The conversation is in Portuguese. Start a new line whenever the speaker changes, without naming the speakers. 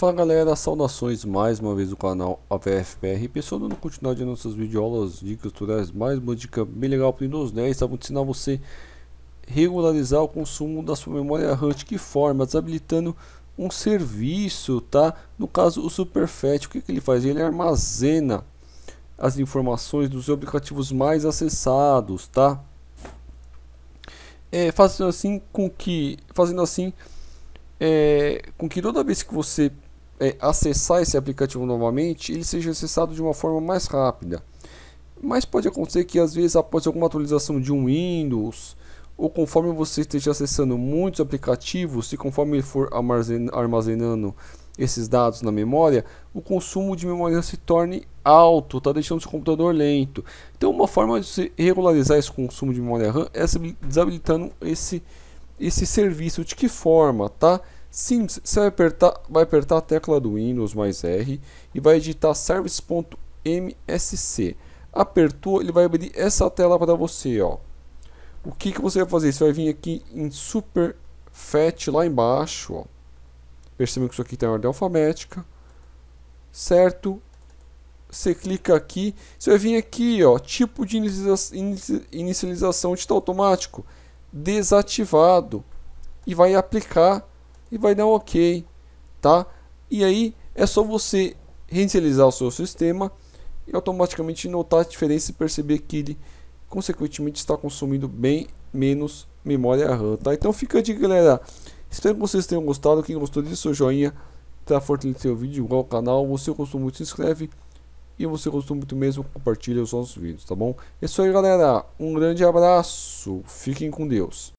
Fala galera, saudações mais uma vez do canal AVFPR Pessoal, dando continuidade nas nossas videoaulas, dicas, tutoriais, mais uma dica bem legal para o Windows 10 tá? Vou ensinar você regularizar o consumo da sua memória RAM De que forma? Desabilitando um serviço, tá? No caso o Superfat, o que, que ele faz? Ele armazena as informações dos aplicativos mais acessados, tá? É, fazendo assim com que... Fazendo assim... É, com que toda vez que você é, acessar esse aplicativo novamente, ele seja acessado de uma forma mais rápida. Mas pode acontecer que às vezes após alguma atualização de um Windows, ou conforme você esteja acessando muitos aplicativos, e conforme ele for armazenando esses dados na memória, o consumo de memória se torne alto, está deixando seu computador lento. Então, uma forma de se regularizar esse consumo de memória RAM é desabilitando esse, esse serviço. De que forma, tá? Sim, você vai apertar, vai apertar a tecla do Windows mais R e vai editar service.msc. Apertou, ele vai abrir essa tela para você, ó. O que, que você vai fazer? Você vai vir aqui em Super Fat lá embaixo, ó. Percebam que isso aqui tem tá ordem alfabética. Certo? Você clica aqui, você vai vir aqui, ó, tipo de inicialização está automático, desativado e vai aplicar e vai dar um OK, tá? E aí é só você reinicializar o seu sistema e automaticamente notar a diferença e perceber que ele consequentemente está consumindo bem menos memória RAM, tá? Então fica a dica, galera. Espero que vocês tenham gostado. Quem gostou, deixa seu joinha para fortalecer o vídeo, igual o canal. Você gostou muito, se inscreve. E você gostou muito mesmo, compartilha os nossos vídeos, tá bom? É isso aí, galera. Um grande abraço. Fiquem com Deus.